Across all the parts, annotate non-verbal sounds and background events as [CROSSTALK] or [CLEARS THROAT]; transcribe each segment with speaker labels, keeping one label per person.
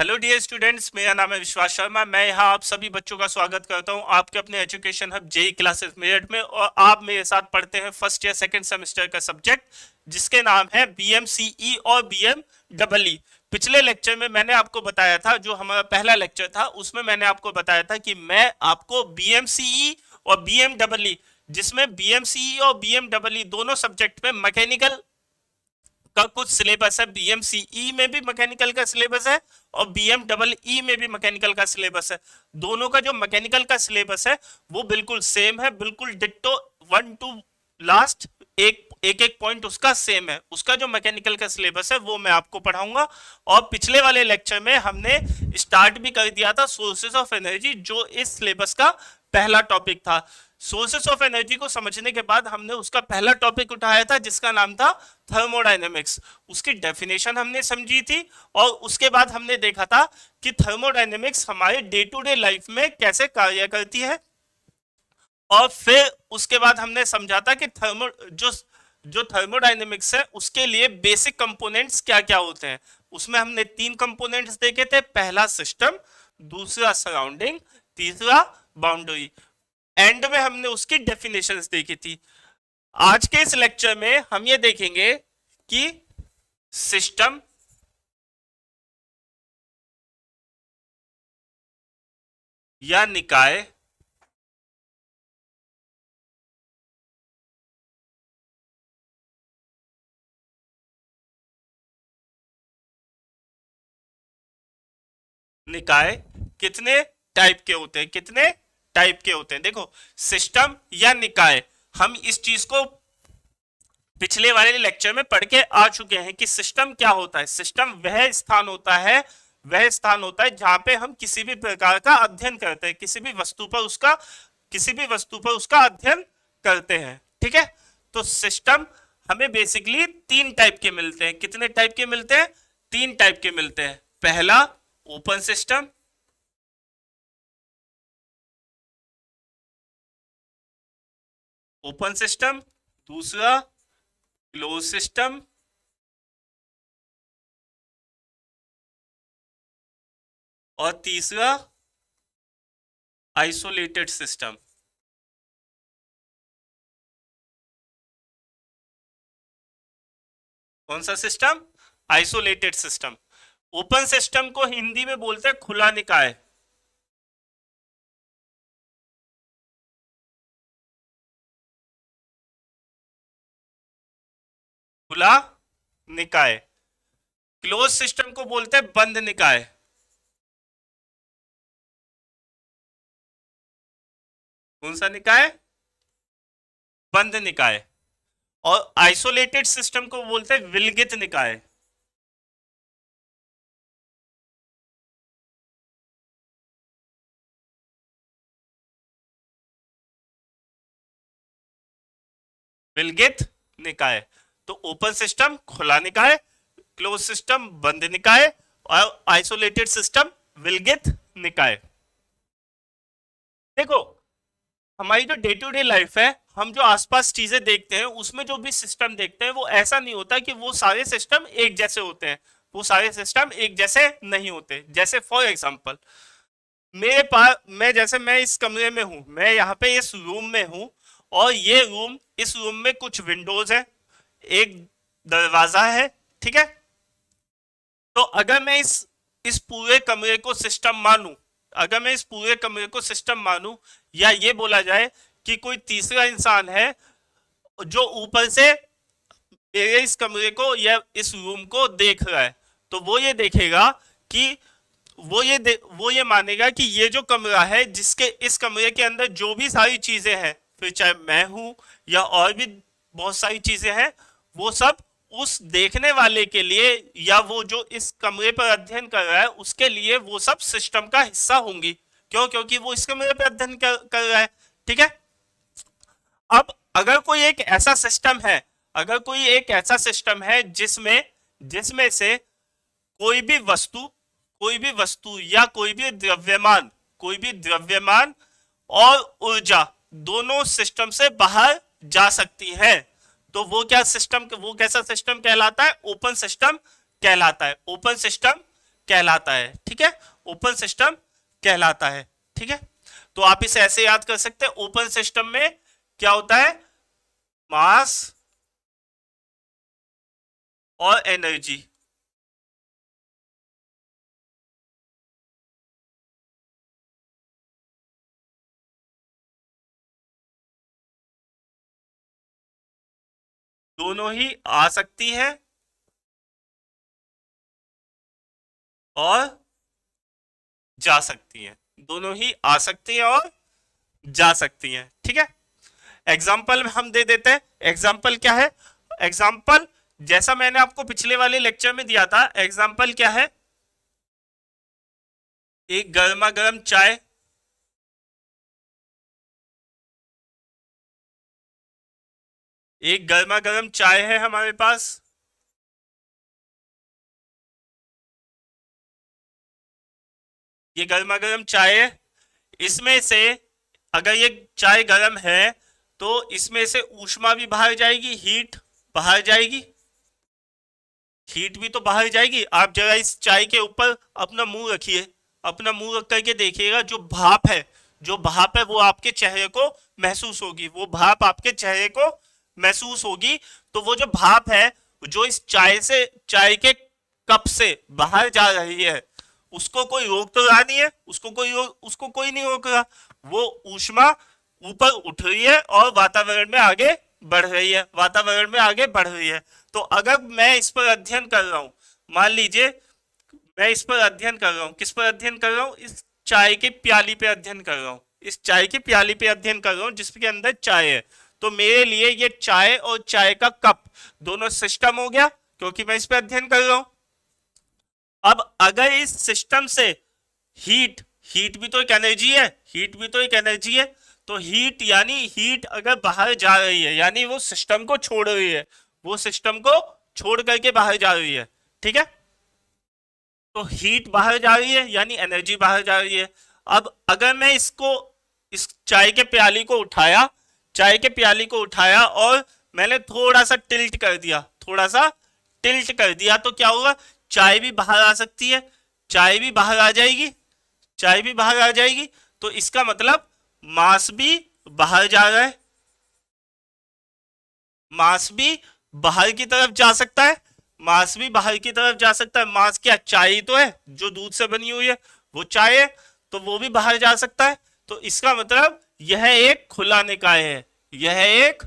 Speaker 1: hello dear students मेरा नाम
Speaker 2: है विश्वास शर्मा मैं यहाँ आप सभी बच्चों का स्वागत करता हूँ आपके अपने education hub JE classes merit में और आप मेरे साथ पढ़ते हैं फर्स्ट या सेकंड सेमेस्टर का सब्जेक्ट जिसके नाम है बीएमसीई e और बीएम डबल ई पिछले लेक्चर में मैंने आपको बताया था जो हमारा पहला लेक्चर था उसमें मैंने आपको बताया था कि मैं आपको बी e और बी ई e, जिसमें बी और बी दोनों सब्जेक्ट में मैकेनिकल का कुछ सिलेबस है बीएमसीई e में भी मैकेनिकल का सिलेबस है और बी एम डबल ई में भी मैकेनिकल का सिलेबस है दोनों का जो मैकेनिकल का सिलेबस है वो बिल्कुल सेम है बिल्कुल डिट्टो वन टू लास्ट एक एक एक पॉइंट उसका सेम है उसका जो मैकेनिकल का सिलेबस है वो मैं आपको पढ़ाऊंगा और पिछले वाले लेक्चर में हमने स्टार्ट भी कर दिया था सोर्सेज ऑफ एनर्जी जो इस सिलेबस का पहला टॉपिक था सोर्सेस ऑफ एनर्जी को समझने के बाद हमने उसका पहला टॉपिक उठाया था जिसका नाम था थर्मोडाइनेमिक्स उसकी डेफिनेशन हमने समझी थी और उसके बाद हमने देखा था कि थर्मोडाइनेमिक्स हमारे डे टू डे लाइफ में कैसे कार्य करती है और फिर उसके बाद हमने समझा था कि थर्मो जो जो थर्मोडाइनेमिक्स है उसके लिए बेसिक कंपोनेंट्स क्या क्या होते हैं उसमें हमने तीन कंपोनेंट्स देखे थे पहला सिस्टम दूसरा सराउंडिंग तीसरा बाउंड्री एंड में हमने उसकी डेफिनेशन
Speaker 1: देखी थी आज के इस लेक्चर में हम ये देखेंगे कि सिस्टम या निकाय निकाय कितने टाइप के होते हैं कितने टाइप के होते हैं देखो सिस्टम या
Speaker 2: निकाय हम इस चीज को पिछले वाले लेक्चर में पढ़ के आ चुके हैं कि सिस्टम क्या होता है सिस्टम वह स्थान होता है वह स्थान होता है जहां पे हम किसी भी प्रकार का अध्ययन करते हैं किसी भी वस्तु पर उसका किसी भी वस्तु पर उसका अध्ययन करते हैं ठीक है तो सिस्टम हमें बेसिकली तीन टाइप के मिलते हैं
Speaker 1: कितने टाइप के मिलते हैं तीन टाइप के मिलते हैं पहला ओपन सिस्टम ओपन सिस्टम दूसरा क्लोज सिस्टम और तीसरा आइसोलेटेड सिस्टम कौन सा system isolated system open system को हिंदी में बोलते हैं खुला निकाय खुला निकाय क्लोज सिस्टम को बोलते हैं बंद निकाय कौन सा निकाय बंद निकाय और आइसोलेटेड सिस्टम को बोलते हैं विलगित निकाय विलगित निकाय तो ओपन सिस्टम खुला निकाय
Speaker 2: क्लोज सिस्टम बंद निकाय और आइसोलेटेड सिस्टम विलगित निकाय देखो हमारी जो डे टू डे लाइफ है हम जो आसपास चीजें देखते हैं उसमें जो भी सिस्टम देखते हैं वो ऐसा नहीं होता कि वो सारे सिस्टम एक जैसे होते हैं वो सारे सिस्टम एक जैसे नहीं होते जैसे फॉर एग्जाम्पल मेरे पास मैं जैसे मैं इस कमरे में हूँ मैं यहाँ पे इस रूम में हूँ और ये रूम इस रूम में कुछ विंडोज है एक दरवाजा है ठीक है तो अगर मैं इस इस पूरे कमरे को सिस्टम मानू अगर मैं इस पूरे कमरे को सिस्टम मानू या ये बोला जाए कि कोई तीसरा इंसान है जो ऊपर से मेरे इस कमरे को या इस रूम को देख रहा है तो वो ये देखेगा कि वो ये वो ये मानेगा कि ये जो कमरा है जिसके इस कमरे के अंदर जो भी सारी चीजें हैं फिर चाहे मैं हूं या और भी बहुत सारी चीजें हैं वो सब उस देखने वाले के लिए या वो जो इस कमरे पर अध्ययन कर रहा है उसके लिए वो सब सिस्टम का हिस्सा होंगी क्यों क्योंकि वो इस कमरे पर अध्ययन कर, कर रहा है ठीक है अब अगर कोई एक ऐसा सिस्टम है अगर कोई एक ऐसा सिस्टम है जिसमें जिसमें से कोई भी वस्तु कोई भी वस्तु या कोई भी द्रव्यमान कोई भी द्रव्यमान और ऊर्जा दोनों सिस्टम से बाहर जा सकती है तो वो क्या सिस्टम वो कैसा सिस्टम कहलाता है ओपन सिस्टम कहलाता है ओपन सिस्टम कहलाता है ठीक है ओपन सिस्टम कहलाता है ठीक है तो आप इसे ऐसे याद कर सकते हैं ओपन सिस्टम में क्या
Speaker 1: होता है मास और एनर्जी दोनों ही आ सकती है और जा सकती है दोनों ही आ सकती है और जा सकती है ठीक है
Speaker 2: एग्जाम्पल हम दे देते हैं एग्जाम्पल क्या है एग्जाम्पल जैसा मैंने आपको पिछले
Speaker 1: वाले लेक्चर में दिया था एग्जाम्पल क्या है एक गर्मा गर्म चाय एक गर्मा गर्म चाय है हमारे पास ये गर्मा गर्म चाय इसमें से अगर ये चाय गर्म है तो
Speaker 2: इसमें से ऊष्मा भी बाहर जाएगी हीट बाहर जाएगी हीट भी तो बाहर जाएगी आप जरा इस चाय के ऊपर अपना मुंह रखिए अपना मुंह रख करके देखिएगा जो भाप है जो भाप है वो आपके चेहरे को महसूस होगी वो भाप आपके चेहरे को महसूस होगी तो वो जो भाप है जो इस चाय से चाय के कप से बाहर जा रही है उसको कोई रोक तो रहा नहीं है उसको कोई उसको कोई नहीं रोक रहा वो ऊष्मा ऊपर उठ रही है और वातावरण में आगे बढ़ रही है वातावरण में आगे बढ़ रही है तो अगर मैं इस पर अध्ययन कर रहा हूँ मान लीजिए मैं इस पर अध्ययन कर रहा हूँ किस पर अध्ययन कर रहा हूँ इस चाय के प्याली पे अध्ययन कर रहा हूँ इस चाय की प्याली पे अध्ययन कर रहा हूँ जिसके अंदर चाय है तो मेरे लिए ये चाय और चाय का कप दोनों सिस्टम हो गया क्योंकि मैं इस पर अध्ययन कर रहा हूं अब अगर इस सिस्टम से हीट हीट भी तो एक एनर्जी है हीट भी तो एक एनर्जी है तो हीट यानी हीट अगर बाहर जा रही है यानी वो सिस्टम को छोड़ रही है वो सिस्टम को छोड़ करके बाहर जा रही है ठीक है तो हीट बाहर जा रही है यानी एनर्जी बाहर जा रही है अब अगर मैं इसको इस चाय के प्याली को उठाया चाय के प्याली को उठाया और मैंने थोड़ा सा टिल्ट कर दिया थोड़ा सा टिल्ट कर दिया तो क्या होगा चाय भी बाहर आ सकती है चाय भी बाहर आ जाएगी चाय भी बाहर आ जाएगी तो इसका मतलब मांस भी बाहर जा रहा है मांस भी बाहर की तरफ जा सकता है मांस भी बाहर की तरफ जा सकता है मांस क्या चाय तो है जो दूध से बनी हुई है वो चाय है तो वो भी बाहर जा सकता है तो इसका मतलब यह एक खुला निकाय है यह एक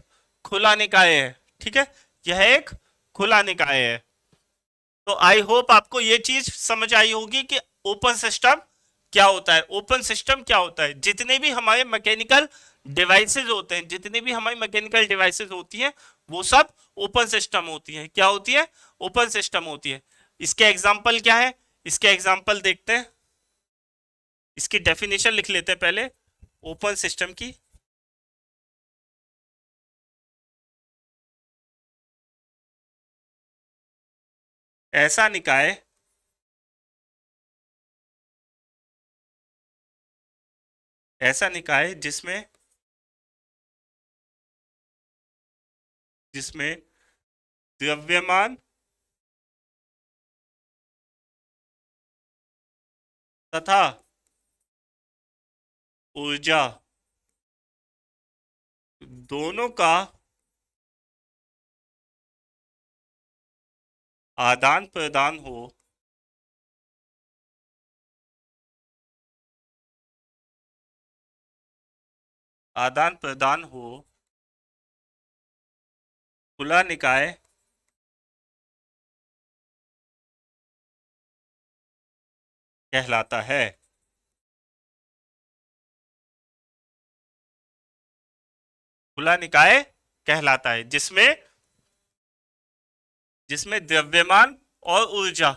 Speaker 2: खुला निकाय है ठीक है यह एक खुला निकाय है तो आई होप आपको यह चीज समझ आई होगी कि ओपन सिस्टम क्या होता है ओपन सिस्टम क्या होता है जितने भी हमारे मैकेनिकल डिवाइसेस होते हैं जितने भी हमारी मैकेनिकल डिवाइसेस होती हैं वो सब ओपन सिस्टम होती हैं क्या होती है ओपन सिस्टम होती है इसके एग्जाम्पल क्या है इसके एग्जाम्पल देखते हैं
Speaker 1: इसकी डेफिनेशन लिख लेते हैं पहले ओपन सिस्टम की ऐसा निकाय ऐसा निकाय जिसमें जिसमें द्रव्यमान तथा ऊर्जा दोनों का आदान प्रदान हो आदान प्रदान हो खुला निकाय कहलाता है खुला निकाय कहलाता है जिसमें जिसमें द्रव्यमान
Speaker 2: और ऊर्जा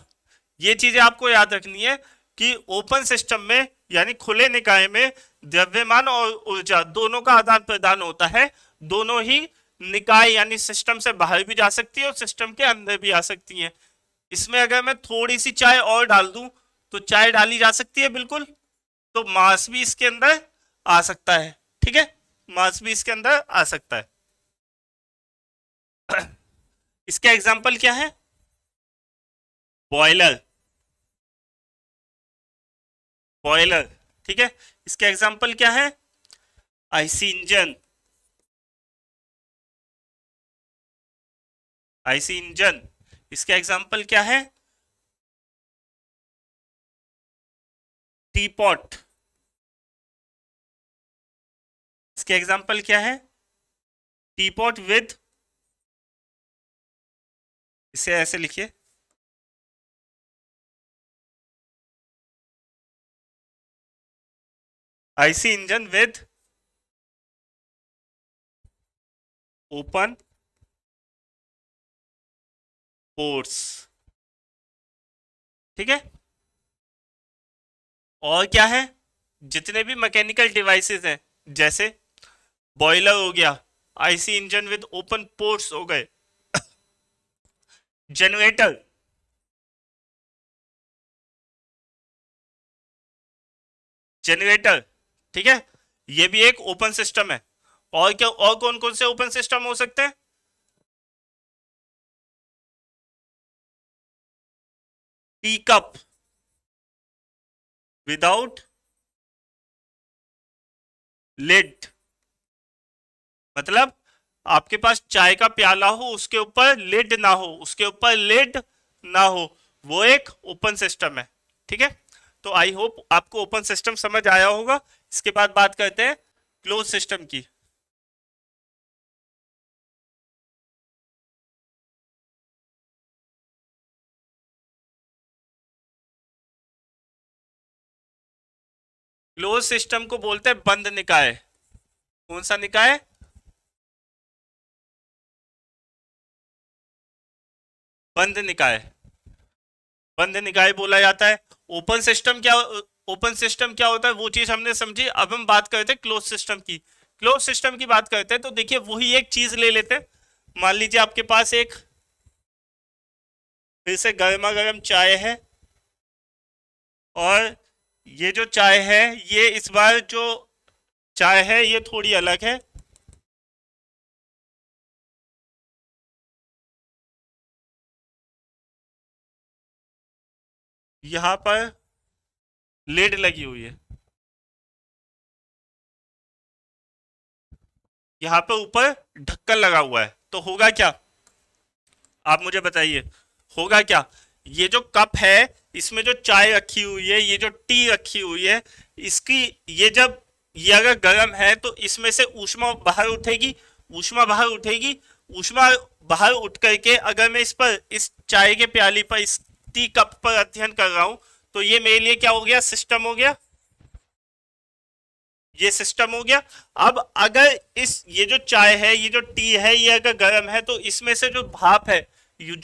Speaker 2: ये चीजें आपको याद रखनी है कि ओपन सिस्टम में यानी खुले निकाय में द्रव्यमान और ऊर्जा दोनों का आदान प्रदान होता है दोनों ही निकाय यानी सिस्टम से बाहर भी जा सकती है और सिस्टम के अंदर भी आ सकती है इसमें अगर मैं थोड़ी सी चाय और डाल दूं तो चाय डाली जा सकती है बिल्कुल तो मास भी इसके अंदर आ सकता है ठीक है मास भी इसके अंदर आ सकता
Speaker 1: है [CLEARS THROAT] इसका एग्जाम्पल क्या है बॉयलर बॉयलर ठीक है इसका एग्जाम्पल क्या है आईसी इंजन आईसी इंजन इसका एग्जाम्पल क्या है टीपॉट इसके एग्जाम्पल क्या है टीपॉट विद इसे ऐसे लिखिए IC engine with open ports ठीक है और क्या है
Speaker 2: जितने भी मैकेनिकल डिवाइसेस हैं जैसे बॉयलर हो गया
Speaker 1: IC engine with open ports हो गए जनरेटर जनरेटर ठीक है ये भी एक ओपन सिस्टम है और क्या और कौन कौन से ओपन सिस्टम हो सकते हैं टीकअप विदाउट लिड मतलब
Speaker 2: आपके पास चाय का प्याला हो उसके ऊपर लिड ना हो उसके ऊपर लिड ना हो वो एक ओपन सिस्टम है ठीक है तो आई होप आपको ओपन सिस्टम
Speaker 1: समझ आया होगा इसके बाद बात करते हैं क्लोज सिस्टम की क्लोज सिस्टम को बोलते हैं बंद निकाय कौन सा निकाय बंद निकाय बंद निकाय बोला जाता है ओपन सिस्टम क्या ओपन सिस्टम क्या
Speaker 2: होता है वो चीज हमने समझी अब हम बात करते हैं क्लोज सिस्टम की क्लोज सिस्टम की बात करते हैं तो देखिए वही एक चीज ले लेते हैं मान लीजिए आपके पास एक फिर से गर्मा गर्म चाय है और ये जो चाय
Speaker 1: है ये इस बार जो चाय है ये थोड़ी अलग है यहाँ पर लेड लगी हुई है यहाँ पर ऊपर ढक्कन लगा हुआ है तो होगा क्या आप मुझे बताइए होगा
Speaker 2: क्या ये जो कप है इसमें जो चाय रखी हुई है ये जो टी रखी हुई है इसकी ये जब ये अगर गर्म है तो इसमें से ऊष्मा बाहर उठेगी ऊष्मा बाहर उठेगी ऊष्मा बाहर उठ करके अगर मैं इस पर इस चाय के प्याली पर इस टी कप पर अध्ययन कर रहा हूं तो ये मेरे लिए क्या हो गया सिस्टम हो गया ये सिस्टम हो गया अब अगर इस ये जो चाय है ये जो टी है ये अगर गर्म है तो इसमें से जो भाप है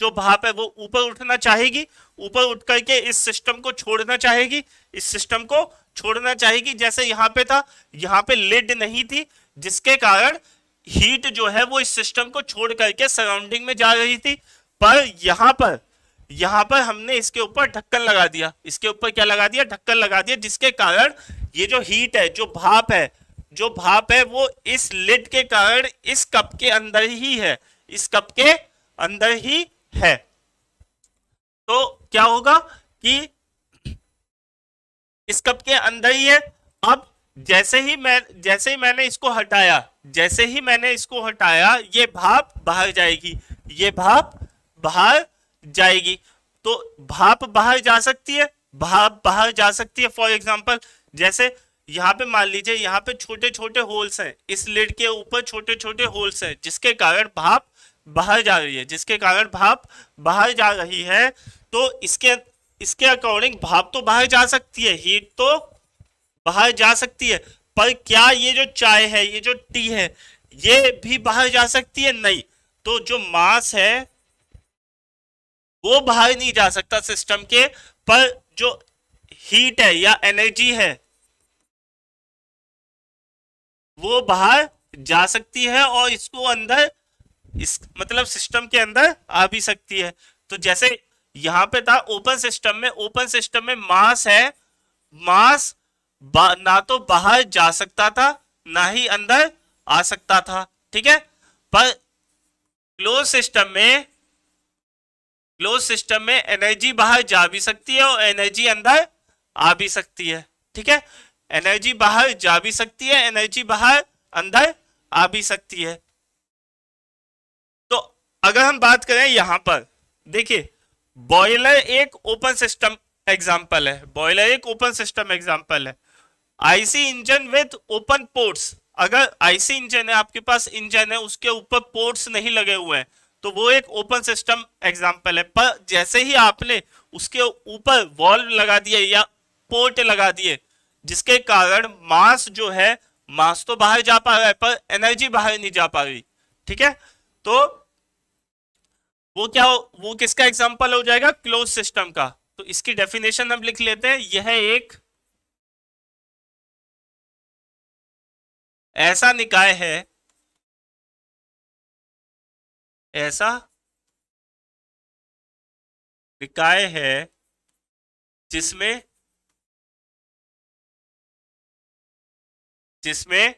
Speaker 2: जो भाप है वो ऊपर उठना चाहेगी ऊपर उठ करके इस सिस्टम को छोड़ना चाहेगी इस सिस्टम को छोड़ना चाहेगी जैसे यहाँ पे था यहाँ पे लिड नहीं थी जिसके कारण हीट जो है वो इस सिस्टम को छोड़ करके सराउंडिंग में जा रही थी पर यहाँ पर यहाँ पर हमने इसके ऊपर ढक्कन लगा दिया इसके ऊपर क्या लगा दिया ढक्कन लगा दिया जिसके कारण ये जो हीट है जो भाप है जो भाप है वो इस लिड के कारण इस कप के अंदर ही है इस कप के अंदर ही है तो क्या होगा कि इस कप के अंदर ही है अब जैसे ही मैं जैसे ही मैंने इसको हटाया जैसे ही मैंने इसको हटाया ये भाप बाहर जाएगी ये भाप बाहर जाएगी तो भाप बाहर जा सकती है भाप बाहर जा सकती है फॉर एग्जाम्पल जैसे यहाँ पे मान लीजिए यहाँ पे छोटे छोटे होल्स हैं इस लिड के ऊपर छोटे छोटे होल्स हैं जिसके कारण भाप बाहर जा रही है जिसके कारण भाप बाहर जा रही है तो इसके इसके अकॉर्डिंग भाप तो बाहर जा सकती है हीट तो बाहर जा सकती है पर क्या ये जो चाय है ये जो टी है ये भी बाहर जा सकती है नहीं तो जो मास है वो बाहर नहीं जा सकता सिस्टम के पर जो हीट है या एनर्जी है वो बाहर जा सकती है और इसको अंदर इस मतलब सिस्टम के अंदर आ भी सकती है तो जैसे यहां पे था ओपन सिस्टम में ओपन सिस्टम में मास है मास ना तो बाहर जा सकता था ना ही अंदर आ सकता था ठीक है पर क्लोज सिस्टम में क्लोज सिस्टम में एनर्जी बाहर जा भी सकती है और एनर्जी अंदर आ भी सकती है ठीक है एनर्जी बाहर जा भी सकती है एनर्जी बाहर अंदर आ भी सकती है तो अगर हम बात करें यहां पर देखिए बॉयलर एक ओपन सिस्टम एग्जाम्पल है बॉयलर एक ओपन सिस्टम एग्जाम्पल है IC engine with open ports अगर आईसी इंजन है आपके पास इंजन है उसके ऊपर पोर्ट्स नहीं लगे हुए हैं तो वो एक ओपन सिस्टम एग्जाम्पल है पर जैसे ही आपने उसके ऊपर वॉल्व लगा दिए या पोर्ट लगा दिए जिसके कारण मास जो है मास तो बाहर जा पा रहा है पर एनर्जी बाहर नहीं जा पा रही ठीक है तो वो क्या हो वो किसका एग्जाम्पल हो जाएगा
Speaker 1: क्लोज सिस्टम का तो इसकी डेफिनेशन हम लिख लेते हैं यह एक ऐसा निकाय है ऐसा निकाय है जिसमें जिसमें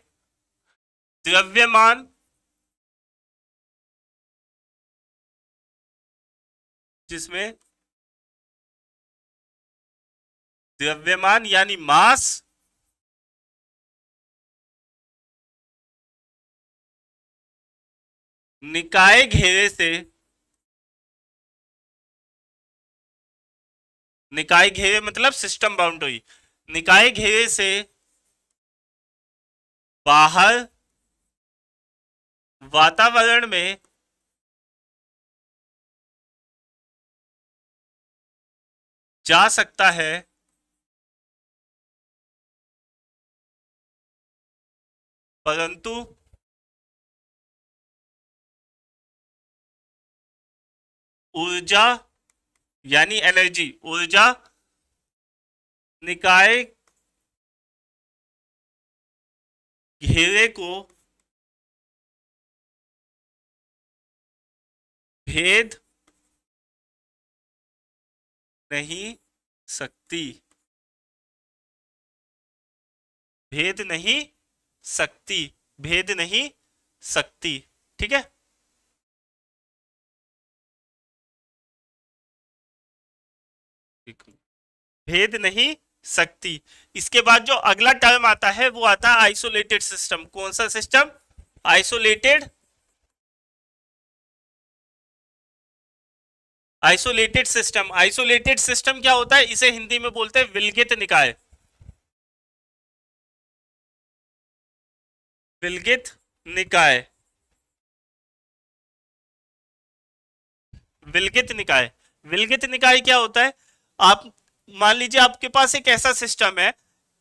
Speaker 1: द्रव्यमान जिसमें द्रव्यमान यानी मास निकाय घेरे से निकाय घेरे मतलब सिस्टम बाउंड्री निकाय घेरे से बाहर वातावरण में जा सकता है परंतु ऊर्जा यानी एनर्जी ऊर्जा निकाय घेरे को भेद नहीं सकती भेद नहीं सकती भेद नहीं सकती ठीक है भेद नहीं सकती इसके बाद जो
Speaker 2: अगला टर्म आता है वो आता है आइसोलेटेड सिस्टम कौन सा system isolated
Speaker 1: isolated system isolated system क्या होता है इसे हिंदी में बोलते हैं विलगित निकाय विलगित निकाय विलगित निकाय विलगित
Speaker 2: निकाय क्या होता है आप मान लीजिए आपके पास एक ऐसा सिस्टम है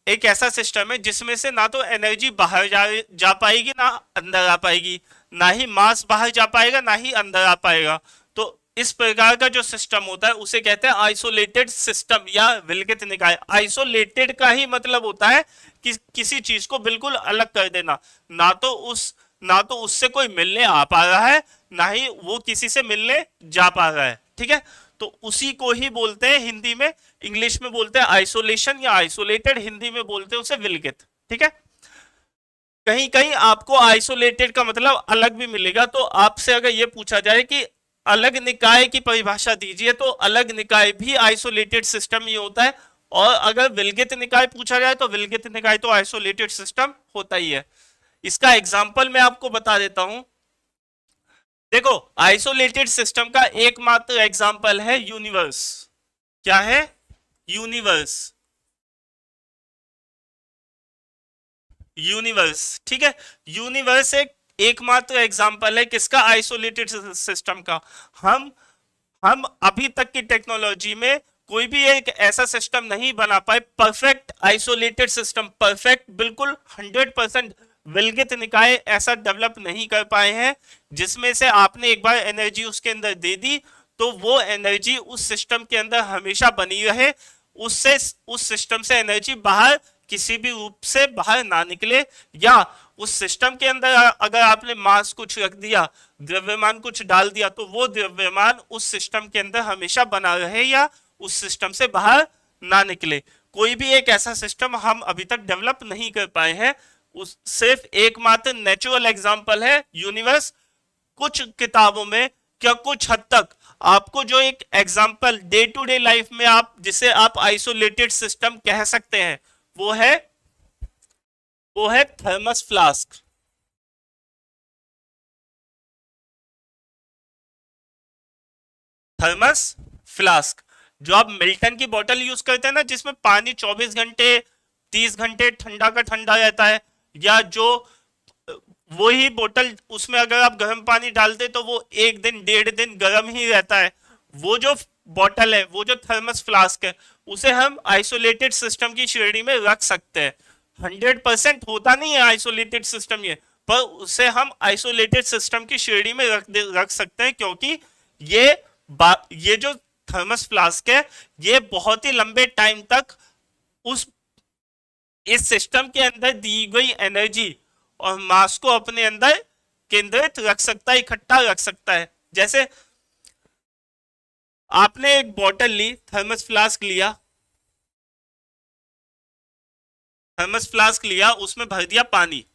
Speaker 2: एक ऐसा सिस्टम है जिसमें से ना तो एनर्जी बाहर जा जा पाएगी ना अंदर आ पाएगी ना ही मास बाहर जा पाएगा ना ही अंदर आ पाएगा तो इस प्रकार का जो सिस्टम होता है उसे कहते हैं आइसोलेटेड सिस्टम या विलगित निकाय आइसोलेटेड का ही मतलब होता है कि किसी चीज को बिल्कुल अलग कर देना ना तो उस ना तो उससे कोई मिलने आ पा रहा है ना ही वो किसी से मिलने जा पा रहा है ठीक है तो उसी को ही बोलते हैं हिंदी में इंग्लिश में बोलते हैं आइसोलेशन या आइसोलेटेड हिंदी में बोलते हैं उसे विलगित ठीक है कहीं कहीं आपको आइसोलेटेड का मतलब अलग भी मिलेगा तो आपसे अगर ये पूछा जाए कि अलग निकाय की परिभाषा दीजिए तो अलग निकाय भी आइसोलेटेड सिस्टम ही होता है और अगर विलगित निकाय पूछा जाए तो विलगित निकाय तो आइसोलेटेड सिस्टम होता ही है इसका एग्जाम्पल मैं आपको बता देता हूं देखो आइसोलेटेड सिस्टम का एकमात्र एग्जाम्पल है यूनिवर्स
Speaker 1: क्या है यूनिवर्स यूनिवर्स ठीक है यूनिवर्स एक एकमात्र
Speaker 2: एग्जाम्पल है किसका आइसोलेटेड सिस्टम का हम हम अभी तक की टेक्नोलॉजी में कोई भी एक ऐसा सिस्टम नहीं बना पाए परफेक्ट आइसोलेटेड सिस्टम परफेक्ट बिल्कुल हंड्रेड परसेंट विलगित निकाय ऐसा डेवलप नहीं कर पाए हैं जिसमें से आपने एक बार एनर्जी उसके अंदर दे दी तो वो एनर्जी उस सिस्टम के अंदर हमेशा बनी रहे उससे उस सिस्टम से एनर्जी बाहर किसी भी रूप से बाहर ना निकले या उस सिस्टम के अंदर अगर आपने मास कुछ रख दिया द्रव्यमान कुछ डाल दिया तो वो द्रव्यमान उस सिस्टम के अंदर हमेशा बना रहे या उस सिस्टम से बाहर ना निकले कोई भी एक ऐसा सिस्टम हम अभी तक डेवलप नहीं कर पाए हैं उस सिर्फ एकमात्र नेचुरल एग्जाम्पल है यूनिवर्स कुछ किताबों में क्या कुछ हद तक आपको जो एक example day to day life में आप जिसे आप आइसोलेटेड सिस्टम कह सकते हैं वो है
Speaker 1: वो है थर्मस फ्लास्क थर्मस फ्लास्क जो आप मिल्टन की बोतल यूज करते हैं ना जिसमें पानी 24 घंटे 30 घंटे
Speaker 2: ठंडा का ठंडा रहता है या जो वही बोतल उसमें अगर आप गर्म पानी डालते तो वो एक दिन डेढ़ दिन गर्म ही रहता है वो जो बोतल है वो जो थर्मस फ्लास्क है उसे हम आइसोलेटेड सिस्टम की श्रेणी में रख सकते हैं हंड्रेड परसेंट होता नहीं है आइसोलेटेड सिस्टम ये पर उसे हम आइसोलेटेड सिस्टम की श्रेणी में रख रख सकते हैं क्योंकि ये ये जो थर्मस फ्लास्क है ये बहुत ही लंबे टाइम तक उस इस सिस्टम के अंदर दी गई एनर्जी और मास को अपने अंदर केंद्रित रख
Speaker 1: सकता है इकट्ठा रख सकता है जैसे आपने एक बोतल ली थर्मस फ्लास्क लिया थर्मस फ्लास्क लिया उसमें भर दिया पानी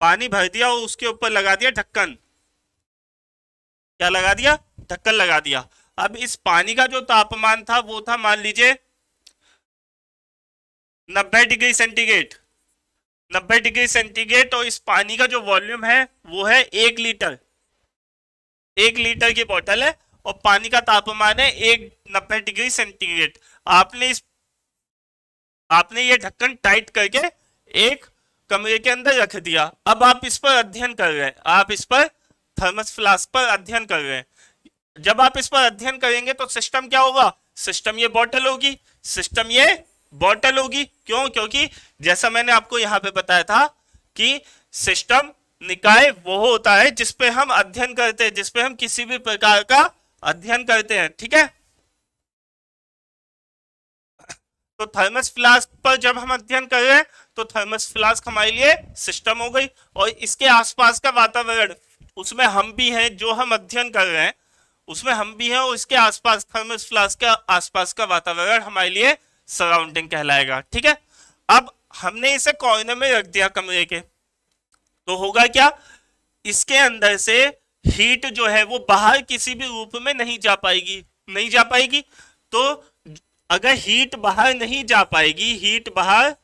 Speaker 1: पानी भर दिया और उसके ऊपर लगा दिया ढक्कन क्या लगा
Speaker 2: दिया ढक्कन लगा दिया अब इस पानी का जो तापमान था वो था मान लीजिए नब्बे डिग्री सेंटीग्रेड नब्बे डिग्री सेंटीग्रेड और इस पानी का जो वॉल्यूम है वो है एक लीटर एक लीटर की बोतल है और पानी का तापमान है एक नब्बे डिग्री सेंटीग्रेड आपने इस आपने ये ढक्कन टाइट करके एक कमरे के अंदर रख दिया अब आप इस पर अध्ययन कर रहे हैं आप इस पर थर्मस फ्लास्क पर अध्ययन कर रहे हैं जब आप इस पर अध्ययन करेंगे तो सिस्टम क्या होगा सिस्टम ये बॉटल होगी सिस्टम ये बॉटल होगी क्यों क्योंकि जैसा मैंने आपको यहां पे बताया था कि सिस्टम निकाय वो होता है जिसपे हम अध्ययन करते हैं जिसपे हम किसी भी प्रकार का अध्ययन करते हैं ठीक है तो थर्मस फ्लास्क पर जब हम अध्ययन कर रहे हैं तो थर्मस फ्लास्क हमारे लिए सिस्टम हो गई और इसके आसपास का वातावरण उसमें हम भी हैं जो हम अध्ययन कर रहे हैं उसमें हम भी हैं और इसके आसपास थर्मस फ्लास्क के आसपास का वातावरण हमारे लिए सराउंडिंग कहलाएगा ठीक है अब हमने इसे कॉर्नर में रख दिया कमरे के तो होगा क्या इसके अंदर से हीट जो है वो बाहर किसी भी रूप में नहीं जा पाएगी नहीं जा पाएगी तो अगर हीट बाहर नहीं जा पाएगी हीट बाहर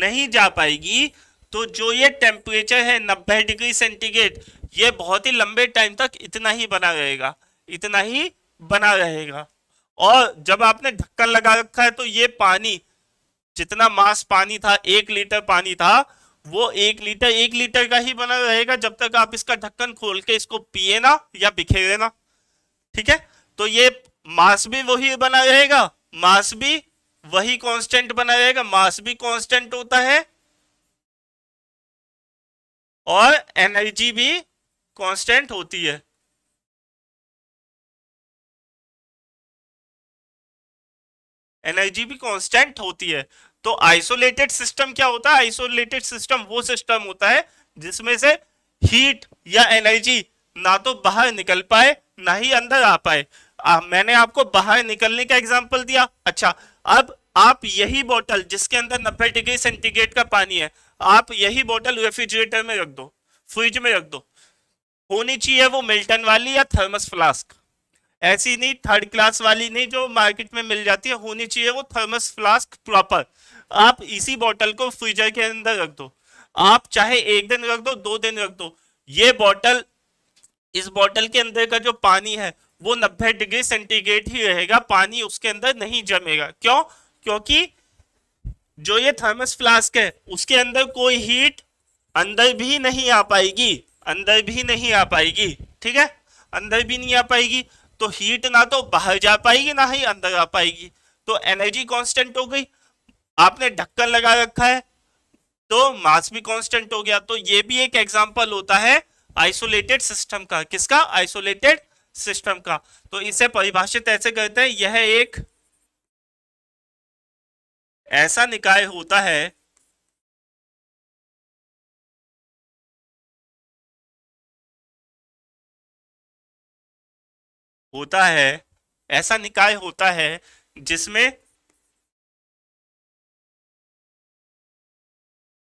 Speaker 2: नहीं जा पाएगी तो जो ये टेम्परेचर है 90 डिग्री सेंटीग्रेड ये बहुत ही लंबे टाइम तक इतना ही बना रहेगा इतना ही बना रहेगा और जब आपने ढक्कन लगा रखा है तो ये पानी जितना मास पानी था एक लीटर पानी था वो एक लीटर एक लीटर का ही बना रहेगा जब तक आप इसका ढक्कन खोल के इसको पिए ना या बिखेरे ना ठीक है तो ये मास भी वही बना रहेगा मास भी वही कांस्टेंट बना रहेगा मास भी कांस्टेंट होता है
Speaker 1: और एनर्जी भी कांस्टेंट होती है एनर्जी भी कांस्टेंट होती है तो आइसोलेटेड सिस्टम क्या होता है आइसोलेटेड सिस्टम वो सिस्टम होता
Speaker 2: है जिसमें से हीट या एनर्जी ना तो बाहर निकल पाए ना ही अंदर आ पाए आ, मैंने आपको बाहर निकलने का एग्जाम्पल दिया अच्छा अब आप यही बोतल जिसके अंदर नब्बे डिग्री सेंटीग्रेड का पानी है आप यही बोतल रेफ्रिजरेटर में रख दो फ्रिज में रख दो होनी चाहिए वो मिल्टन वाली या थर्मस फ्लास्क ऐसी नहीं थर्ड क्लास वाली नहीं जो मार्केट में मिल जाती है होनी चाहिए वो थर्मस फ्लास्क प्रॉपर आप इसी बॉटल को फ्रीजर के अंदर रख दो आप चाहे एक दिन रख दो दो दिन रख दो ये बॉटल इस बॉटल के अंदर का जो पानी है वो 90 डिग्री सेंटीग्रेड ही रहेगा पानी उसके अंदर नहीं जमेगा क्यों क्योंकि जो ये थर्मस फ्लास्क है उसके अंदर कोई हीट अंदर भी नहीं आ पाएगी अंदर भी नहीं आ पाएगी ठीक है अंदर भी नहीं आ पाएगी तो हीट ना तो बाहर जा पाएगी ना ही अंदर आ पाएगी तो एनर्जी कांस्टेंट हो गई आपने ढक्कन लगा रखा है तो मास भी कांस्टेंट हो गया तो ये भी एक एग्जांपल होता है आइसोलेटेड सिस्टम का किसका आइसोलेटेड
Speaker 1: सिस्टम का तो इसे परिभाषित ऐसे करते हैं यह एक ऐसा निकाय होता है होता है ऐसा निकाय होता है जिसमें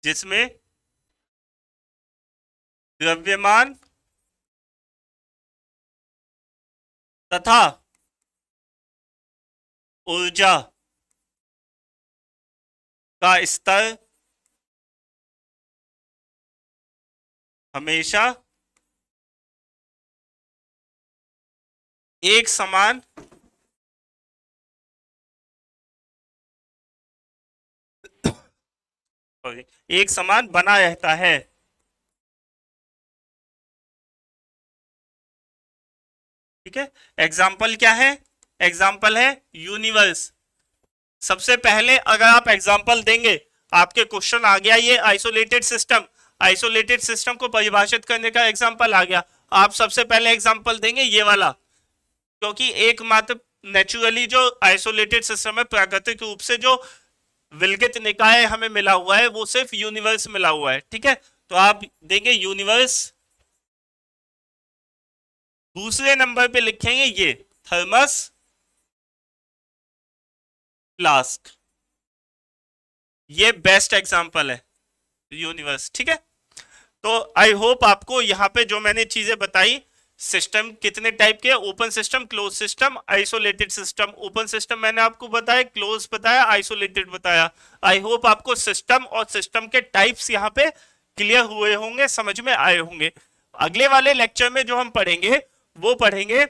Speaker 1: जिसमें द्रव्यमान तथा ऊर्जा का स्तर हमेशा एक समान एक समान बना रहता है ठीक है एग्जाम्पल क्या है एग्जाम्पल है यूनिवर्स सबसे
Speaker 2: पहले अगर आप एग्जाम्पल देंगे आपके क्वेश्चन आ गया ये आइसोलेटेड सिस्टम आइसोलेटेड सिस्टम को परिभाषित करने का एग्जाम्पल आ गया आप सबसे पहले एग्जाम्पल देंगे ये वाला क्योंकि एकमात्र नेचुरली जो आइसोलेटेड सिस्टम है प्राकृतिक रूप से जो विलगित निकाय हमें मिला हुआ है वो सिर्फ यूनिवर्स मिला हुआ है ठीक है तो
Speaker 1: आप देंगे यूनिवर्स दूसरे नंबर पे लिखेंगे ये थर्मस फ्लास्क ये बेस्ट एग्जांपल है यूनिवर्स ठीक है
Speaker 2: तो आई होप आपको यहां पे जो मैंने चीजें बताई सिस्टम कितने टाइप के open system close system isolated system open system मैंने आपको बताया क्लोज बताया आइसोलेटेड बताया आई होप आपको सिस्टम और सिस्टम के टाइप्स यहाँ पे क्लियर हुए होंगे समझ में आए होंगे अगले वाले लेक्चर में जो हम पढ़ेंगे वो पढ़ेंगे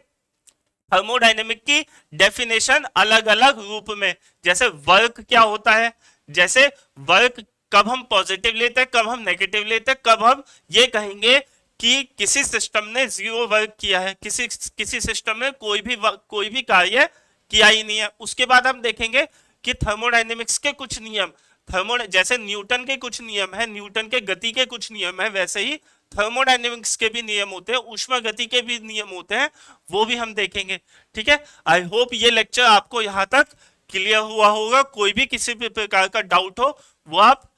Speaker 2: थर्मोडाइनेमिक की डेफिनेशन अलग अलग रूप में जैसे वर्क क्या होता है जैसे वर्क कब हम पॉजिटिव लेते हैं कब हम नेगेटिव लेते हैं कब हम ये कहेंगे कि किसी सिस्टम ने जीरो वर्क किया है किसी किसी सिस्टम में कोई भी वर्क कोई भी कार्य किया ही नहीं है उसके बाद हम देखेंगे कि थर्मोडाइनेमिक्स के कुछ नियम थर्मो जैसे न्यूटन के कुछ नियम है न्यूटन के गति के कुछ नियम है वैसे ही थर्मोडाइनेमिक्स के भी नियम होते हैं उष्मा गति के भी नियम होते हैं वो भी हम देखेंगे ठीक है आई होप ये लेक्चर आपको यहाँ तक क्लियर हुआ होगा कोई भी किसी भी प्रकार का डाउट हो वो आप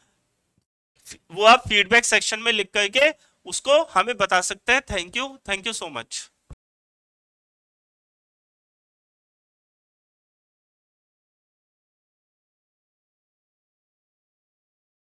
Speaker 2: वो आप फीडबैक सेक्शन में
Speaker 1: लिख करके उसको हमें बता सकते हैं thank you thank you so much